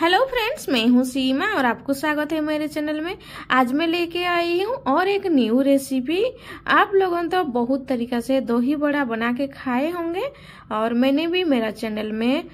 hello friends मैं हूं सीमा और आपको स्वागत है मेरे चैनल में आज मैं लेके आई हूं और एक न्यू रेसिपी आप लोगों तो बहुत तरीका से दही बड़ा बना के खाए होंगे और मैंने भी मेरा चैनल में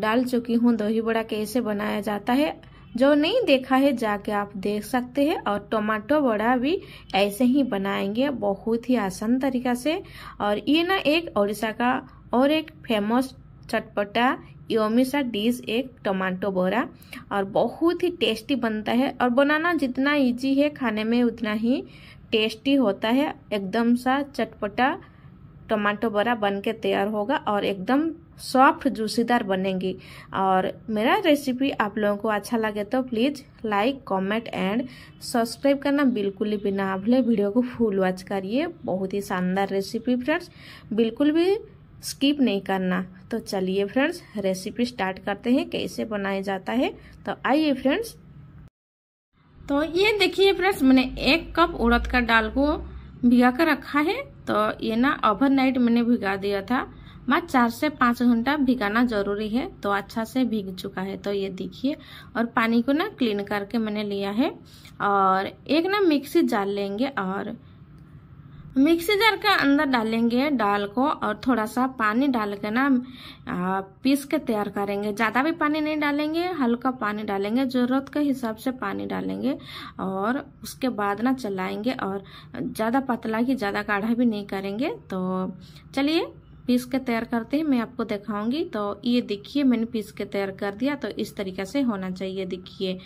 डाल चुकी हूं दही बड़ा कैसे बनाया जाता है जो नहीं देखा है जाके आप देख सकते हैं और टमाटो बड़ा भी ऐसे ही बनाएंगे बहुत ही आसान तरीका से और ये ना एक उड़ीसा का और एक फेमस चटपटा योमिसा डिश एक टमाटो बोरा और बहुत ही टेस्टी बनता है और बनाना जितना इजी है खाने में उतना ही टेस्टी होता है एकदम सा चटपटा टमाटो बोरा बन के तैयार होगा और एकदम सॉफ्ट जूसीदार बनेंगी और मेरा रेसिपी आप लोगों को अच्छा लगे तो please like comment and subscribe करना बिल्कुल भी ना भूले वीडियो को फुल वॉच करिए बहुत ही शानदार रेसिपी फ्रेंड्स बिल्कुल भी स्किप नहीं करना तो चलिए फ्रेंड्स रेसिपी स्टार्ट करते हैं कैसे बनाया जाता है तो आइए फ्रेंड्स तो ये देखिए फ्रेंड्स मैंने एक कप उड़द का दाल को भिगा कर रखा है तो ये ना ओवरनाइट मैंने भिगा दिया था मैं चार से पाँच घंटा भिगाना जरूरी है तो अच्छा से भीग चुका है तो ये देखिए और पानी को ना क्लीन करके मैंने लिया है और एक ना मिक्सी जाल लेंगे और मिक्सी जार के अंदर डालेंगे दाल को और थोड़ा सा पानी डाल के ना पीस के तैयार करेंगे ज़्यादा भी पानी नहीं डालेंगे हल्का पानी डालेंगे ज़रूरत के हिसाब से पानी डालेंगे और उसके बाद ना चलाएंगे और ज़्यादा पतला की ज़्यादा गाढ़ा भी नहीं करेंगे तो चलिए पीस के तैयार करते हैं मैं आपको दिखाऊंगी तो ये देखिए मैंने पीस के तैयार कर दिया तो इस तरीके से होना चाहिए देखिए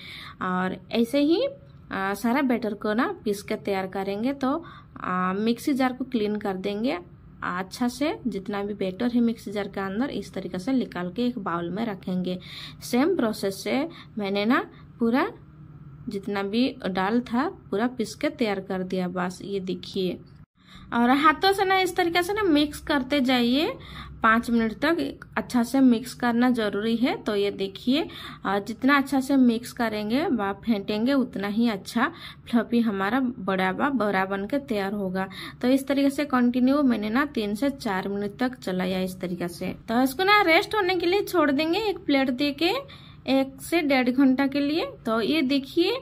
और ऐसे ही आ, सारा बैटर को ना पीस के तैयार करेंगे तो मिक्सी जार को क्लीन कर देंगे अच्छा से जितना भी बैटर है मिक्सी जार के अंदर इस तरीके से निकाल के एक बाउल में रखेंगे सेम प्रोसेस से मैंने ना पूरा जितना भी डाल था पूरा पीस के तैयार कर दिया बस ये देखिए और हाथों से ना इस तरीके से ना मिक्स करते जाइए पाँच मिनट तक अच्छा से मिक्स करना जरूरी है तो ये देखिए और जितना अच्छा से मिक्स करेंगे व फेंटेंगे उतना ही अच्छा फ्लफी हमारा बड़ा बा बड़ा बन के तैयार होगा तो इस तरीके से कंटिन्यू मैंने ना तीन से चार मिनट तक चलाया इस तरीके से तो इसको ना रेस्ट होने के लिए छोड़ देंगे एक प्लेट दे के एक से डेढ़ घंटा के लिए तो ये देखिए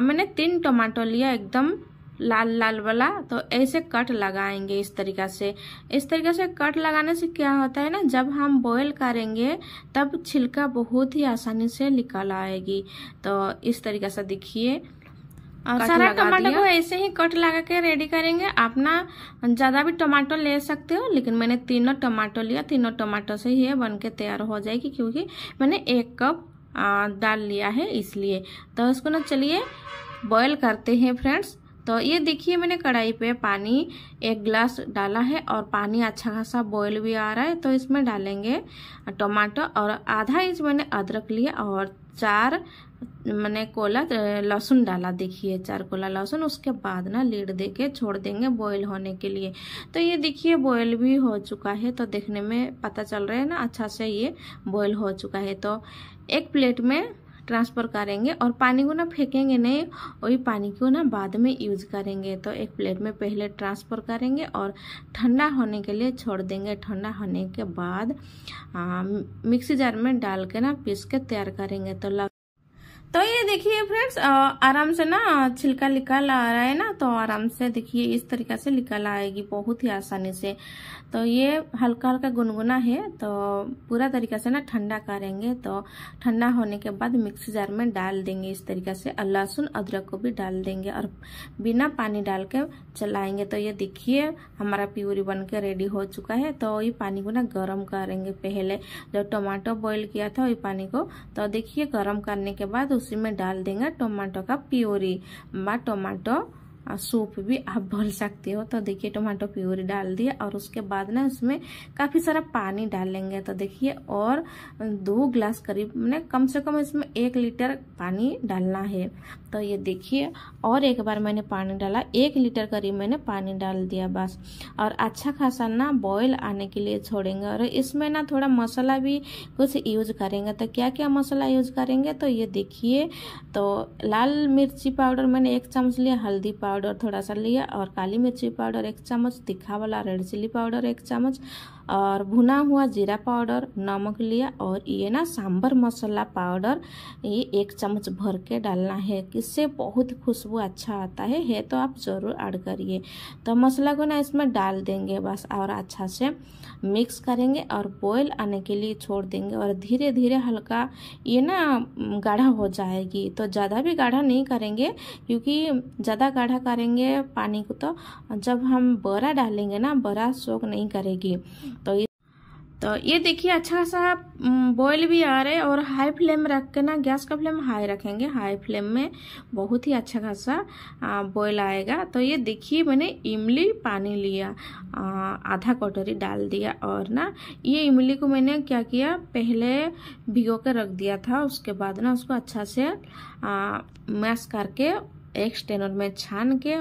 मैंने तीन टमाटो लिया एकदम लाल लाल वाला तो ऐसे कट लगाएंगे इस तरीका से इस तरीके से कट लगाने से क्या होता है ना जब हम बॉयल करेंगे तब छिलका बहुत ही आसानी से निकल आएगी तो इस तरीका से देखिए सारा टमाटर को ऐसे ही कट लगा के रेडी करेंगे आप ना ज़्यादा भी टमाटो ले सकते हो लेकिन मैंने तीनों टमाटो लिया तीनों टमाटो से ही बन के तैयार हो जाएगी क्योंकि मैंने एक कप डाल लिया है इसलिए तो इसको ना चलिए बॉयल करते हैं फ्रेंड्स तो ये देखिए मैंने कढ़ाई पे पानी एक गिलास डाला है और पानी अच्छा खासा बॉयल भी आ रहा है तो इसमें डालेंगे टमाटर और आधा इंच मैंने अदरक लिया और चार मैंने कोला लहसुन डाला देखिए चार कोला लहसुन उसके बाद ना लीड दे के छोड़ देंगे बॉयल होने के लिए तो ये देखिए बॉयल भी हो चुका है तो देखने में पता चल रहा है ना अच्छा से ये बॉयल हो चुका है तो एक प्लेट में ट्रांसफ़र करेंगे और पानी को ना फेंकेंगे नहीं वही पानी को ना बाद में यूज करेंगे तो एक प्लेट में पहले ट्रांसफ़र करेंगे और ठंडा होने के लिए छोड़ देंगे ठंडा होने के बाद मिक्सी जार में डाल के ना पीस के तैयार करेंगे तो तो ये देखिए फ्रेंड्स आराम से ना छिलका निकल आ रहा है ना तो आराम से देखिए इस तरीके से निकल आएगी बहुत ही आसानी से तो ये हल्का हल्का गुनगुना है तो पूरा तरीका से ना ठंडा करेंगे तो ठंडा होने के बाद मिक्सी जार में डाल देंगे इस तरीके से लहसुन अदरक को भी डाल देंगे और बिना पानी डाल के चलाएंगे तो ये देखिए हमारा प्यूरी बन के रेडी हो चुका है तो ये पानी को ना गर्म करेंगे पहले जब टमाटो बॉयल किया था वही पानी को तो देखिए गर्म करने के बाद उसी में डाल देंगे टमाटो का प्योरी बा टमाटो सूप भी आप बोल सकते हो तो देखिए टमाटो प्योरी डाल दिए और उसके बाद ना उसमें काफ़ी सारा पानी डाल लेंगे तो देखिए और दो ग्लास करीब मैंने कम से कम इसमें एक लीटर पानी डालना है तो ये देखिए और एक बार मैंने पानी डाला एक लीटर करीब मैंने पानी डाल दिया बस और अच्छा खासा ना बॉईल आने के लिए छोड़ेंगे और इसमें ना थोड़ा मसाला भी कुछ यूज करेंगे तो क्या क्या मसाला यूज करेंगे तो ये देखिए तो लाल मिर्ची पाउडर मैंने एक चम्मच लिया हल्दी पाउडर थोड़ा सा लिया और काली मिर्ची पाउडर एक चम्मच तीखा वाला रेड चिली पाउडर एक चम्मच और भुना हुआ जीरा पाउडर नमक लिया और ये ना सांभर मसाला पाउडर ये एक चम्मच भर के डालना है इससे बहुत खुशबू अच्छा आता है है तो आप ज़रूर ऐड करिए तो मसाला को ना इसमें डाल देंगे बस और अच्छा से मिक्स करेंगे और बॉयल आने के लिए छोड़ देंगे और धीरे धीरे हल्का ये ना गाढ़ा हो जाएगी तो ज़्यादा भी गाढ़ा नहीं करेंगे क्योंकि ज़्यादा गाढ़ा करेंगे पानी को तो जब हम बरा डालेंगे ना बरा सोख नहीं करेगी तो तो ये देखिए अच्छा सा बॉयल भी आ रहा है और हाई फ्लेम रख के ना गैस का फ्लेम हाई रखेंगे हाई फ्लेम में बहुत ही अच्छा खासा बॉयल आएगा तो ये देखिए मैंने इमली पानी लिया आधा कटोरी डाल दिया और ना ये इमली को मैंने क्या किया पहले भिगो के रख दिया था उसके बाद ना उसको अच्छा से मैश करके एक स्टेनर में छान के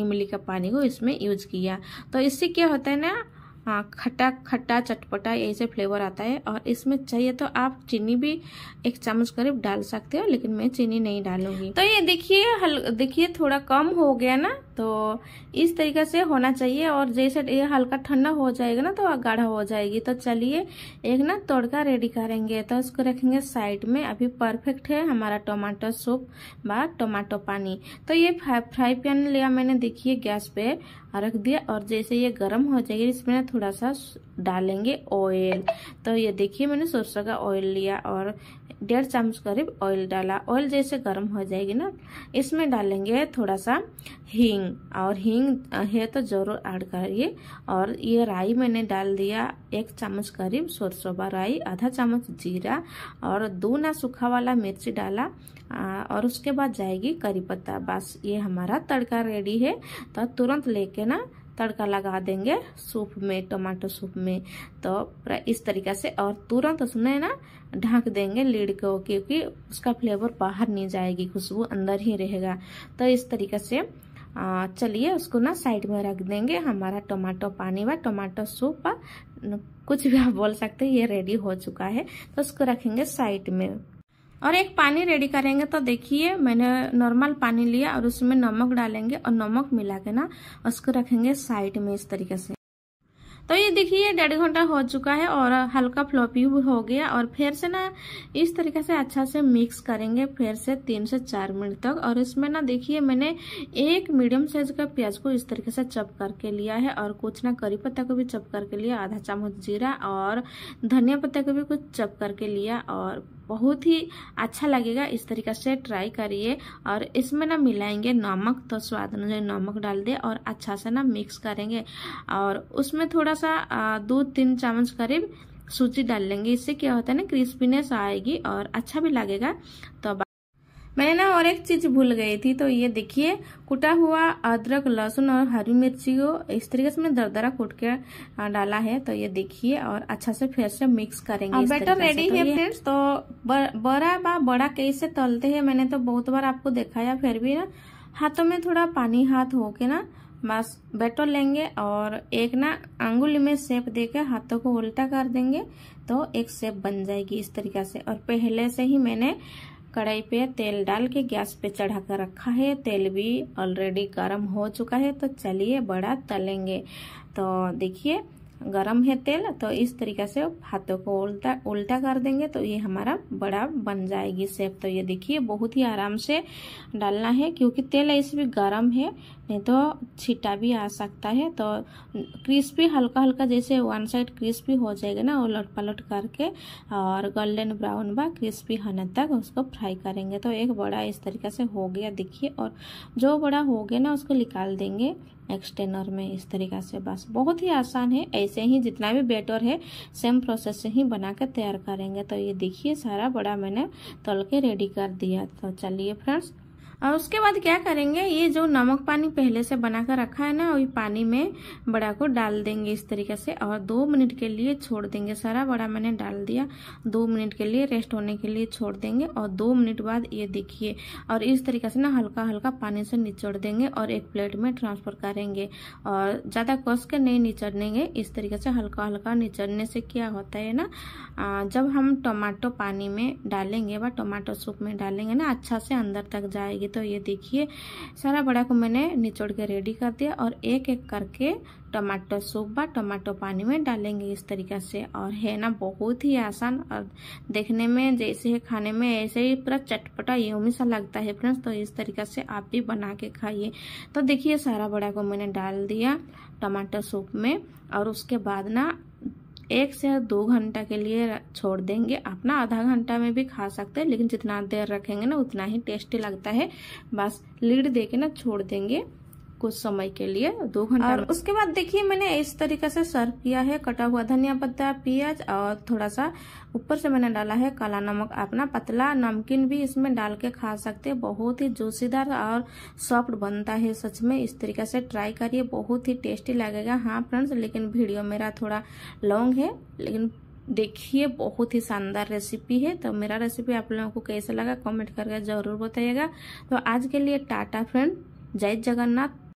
इमली का पानी को इसमें यूज किया तो इससे क्या होता है ना हाँ खट्टा खट्टा चटपटा यही से फ्लेवर आता है और इसमें चाहिए तो आप चीनी भी एक चम्मच करीब डाल सकते हो लेकिन मैं चीनी नहीं डालूंगी तो ये देखिए देखिए थोड़ा कम हो गया ना तो इस तरीके से होना चाहिए और जैसे ये हल्का ठंडा हो जाएगा ना तो गाढ़ा हो जाएगी तो चलिए एक ना तोड़का रेडी करेंगे तो उसको रखेंगे साइड में अभी परफेक्ट है हमारा टमाटो सूप व टमाटो पानी तो ये फ्राई पैन लिया मैंने देखिए गैस पे रख दिया और जैसे ये गर्म हो जाएगी इसमें ना थोड़ा सा डालेंगे ऑयल तो ये देखिए मैंने सरसों का ऑयल लिया और डेढ़ चम्मच करीब ऑयल डाला ऑयल जैसे गर्म हो जाएगी ना इसमें डालेंगे थोड़ा सा हींग हींग और हींग है तो ज़रूर ऐड करिए और ये राई मैंने डाल दिया एक चम्मच करीब सरसों का राई आधा चम्मच जीरा और दो ना सूखा वाला मिर्ची डाला और उसके बाद जाएगी करी पत्ता बस ये हमारा तड़का रेडी है तो तुरंत लेके ना तड़का लगा देंगे सूप में टमाटो सूप में तो इस तरीका से और तुरंत उसमें ना ढक देंगे लीड को क्योंकि उसका फ्लेवर बाहर नहीं जाएगी खुशबू अंदर ही रहेगा तो इस तरीके से चलिए उसको ना साइड में रख देंगे हमारा टमाटो पानी व टमाटो सूप कुछ भी आप बोल सकते हैं ये रेडी हो चुका है तो उसको रखेंगे साइड में और एक पानी रेडी करेंगे तो देखिए मैंने नॉर्मल पानी लिया और उसमें नमक डालेंगे और नमक मिला के ना उसको रखेंगे साइड में इस तरीके से तो ये देखिए डेढ़ घंटा हो चुका है और हल्का फ्लॉपी हो गया और फिर से ना इस तरीके से अच्छा से मिक्स करेंगे फिर से तीन से चार मिनट तक और इसमें ना देखिए मैंने एक मीडियम साइज का प्याज को इस तरीके से चप करके लिया है और कुछ ना करी पत्ता को भी चप करके लिया आधा चम्मच जीरा और धनिया पत्ता को भी कुछ चप करके लिया और बहुत ही अच्छा लगेगा इस तरीका से ट्राई करिए और इसमें ना मिलाएंगे नमक तो स्वाद अनुसार नमक डाल दे और अच्छा से ना मिक्स करेंगे और उसमें थोड़ा सा दो तीन चम्मच करीब सूजी डाल लेंगे इससे क्या होता है ना क्रिस्पीनेस आएगी और अच्छा भी लगेगा तो मैंने ना और एक चीज़ भूल गई थी तो ये देखिए कुटा हुआ अदरक लहसुन और हरी मिर्ची को इस तरीके से मैंने दरदरा कूट के डाला है तो ये देखिए और अच्छा से फिर से मिक्स करेंगे बैटर रेडी तो है फ्रेंड्स तो बड़ा बा बड़ा कैसे तलते हैं मैंने तो बहुत बार आपको दिखाया फिर भी ना हाथों में थोड़ा पानी हाथ होके ना बस बैटर लेंगे और एक ना अंगुल में सेप देके हाथों को उल्टा कर देंगे तो एक सेप बन जाएगी इस तरीका से और पहले से ही मैंने कढ़ाई पे तेल डाल के गैस पे चढ़ा कर रखा है तेल भी ऑलरेडी गर्म हो चुका है तो चलिए बड़ा तलेंगे तो देखिए गर्म है तेल तो इस तरीका से हाथों को उल्टा उल्टा कर देंगे तो ये हमारा बड़ा बन जाएगी सेप तो ये देखिए बहुत ही आराम से डालना है क्योंकि तेल ऐसे भी गर्म है नहीं तो छिटा भी आ सकता है तो क्रिस्पी हल्का हल्का जैसे वन साइड क्रिस्पी हो जाएगा ना उलट पलट करके और गोल्डन ब्राउन बा क्रिस्पी होने तक उसको फ्राई करेंगे तो एक बड़ा इस तरीके से हो गया देखिए और जो बड़ा हो गया ना उसको निकाल देंगे एक्सटेनर में इस तरीका से बस बहुत ही आसान है ऐसे ही जितना भी बेटर है सेम प्रोसेस से ही बना कर तैयार करेंगे तो ये देखिए सारा बड़ा मैंने तल के रेडी कर दिया तो चलिए फ्रेंड्स और उसके बाद क्या करेंगे ये जो नमक पानी पहले से बना कर रखा है ना वही पानी में बड़ा को डाल देंगे इस तरीके से और दो मिनट के लिए छोड़ देंगे सारा बड़ा मैंने डाल दिया दो मिनट के लिए रेस्ट होने के लिए छोड़ देंगे और दो मिनट बाद ये देखिए और इस तरीके से ना हल्का हल्का पानी से निचोड़ देंगे और एक प्लेट में ट्रांसफर करेंगे और ज़्यादा कस के नहीं निचड़ेंगे इस तरीके से हल्का हल्का निचड़ने से क्या होता है ना जब हम टमाटो पानी में डालेंगे व टमाटो सूप में डालेंगे ना अच्छा से अंदर तक जाएगी तो ये देखिए सारा बड़ा को मैंने निचोड़ के रेडी कर दिया और एक एक करके टमाटो सूप बा टमाटो पानी में डालेंगे इस तरीका से और है ना बहुत ही आसान और देखने में जैसे है खाने में ऐसे ही पूरा चटपटा योमी सा लगता है फ्रेंड्स तो इस तरीका से आप भी बना के खाइए तो देखिए सारा बड़ा को मैंने डाल दिया टमाटो सूप में और उसके बाद ना एक से दो घंटा के लिए छोड़ देंगे अपना आधा घंटा में भी खा सकते हैं लेकिन जितना देर रखेंगे ना उतना ही टेस्टी लगता है बस लीड दे के ना छोड़ देंगे कुछ समय के लिए दो घंटा और उसके बाद देखिए मैंने इस तरीके से सर्व किया है कटा हुआ धनिया पत्ता प्याज और थोड़ा सा ऊपर से मैंने डाला है काला नमक अपना पतला नमकीन भी इसमें डाल के खा सकते हैं बहुत ही जोशीदार और सॉफ्ट बनता है सच में इस तरीके से ट्राई करिए बहुत ही टेस्टी लगेगा हाँ फ्रेंड्स लेकिन वीडियो मेरा थोड़ा लॉन्ग है लेकिन देखिए बहुत ही शानदार रेसिपी है तो मेरा रेसिपी आप लोगों को कैसा लगा कमेंट करके जरूर बताइएगा तो आज के लिए टाटा फ्रेंड जय जगन्नाथ